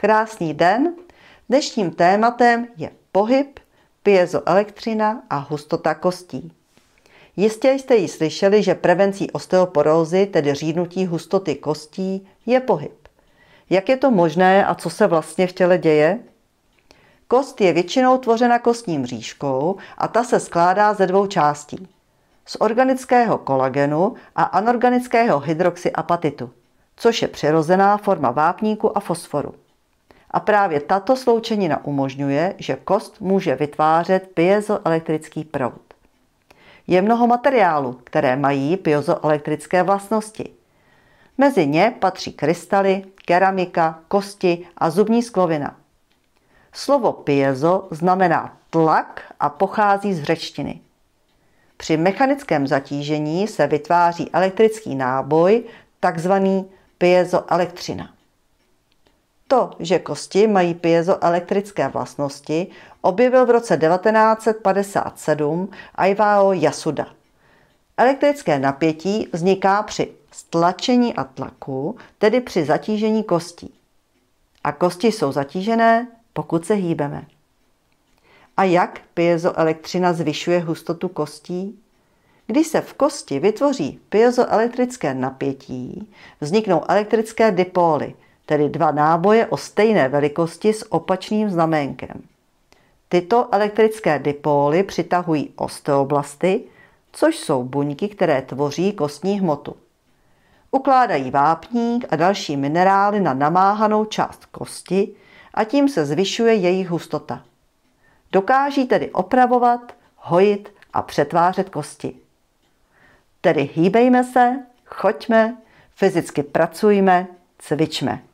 Krásný den. Dnešním tématem je pohyb, piezoelektřina a hustota kostí. Jistě jste ji slyšeli, že prevencí osteoporózy, tedy řídnutí hustoty kostí, je pohyb. Jak je to možné a co se vlastně v těle děje? Kost je většinou tvořena kostním mřížkou a ta se skládá ze dvou částí. Z organického kolagenu a anorganického hydroxyapatitu, což je přirozená forma vápníku a fosforu. A právě tato sloučenina umožňuje, že kost může vytvářet piezoelektrický proud. Je mnoho materiálů, které mají piezoelektrické vlastnosti. Mezi ně patří krystaly, keramika, kosti a zubní sklovina. Slovo piezo znamená tlak a pochází z řečtiny. Při mechanickém zatížení se vytváří elektrický náboj, takzvaný piezoelektřina. To, že kosti mají piezoelektrické vlastnosti, objevil v roce 1957 Aivao Yasuda. Elektrické napětí vzniká při stlačení a tlaku, tedy při zatížení kostí. A kosti jsou zatížené, pokud se hýbeme. A jak piezoelektřina zvyšuje hustotu kostí? Když se v kosti vytvoří piezoelektrické napětí, vzniknou elektrické dipóly – tedy dva náboje o stejné velikosti s opačným znaménkem. Tyto elektrické dipóly přitahují osteoblasty, což jsou buňky, které tvoří kostní hmotu. Ukládají vápník a další minerály na namáhanou část kosti a tím se zvyšuje jejich hustota. Dokáží tedy opravovat, hojit a přetvářet kosti. Tedy hýbejme se, choďme, fyzicky pracujme, cvičme.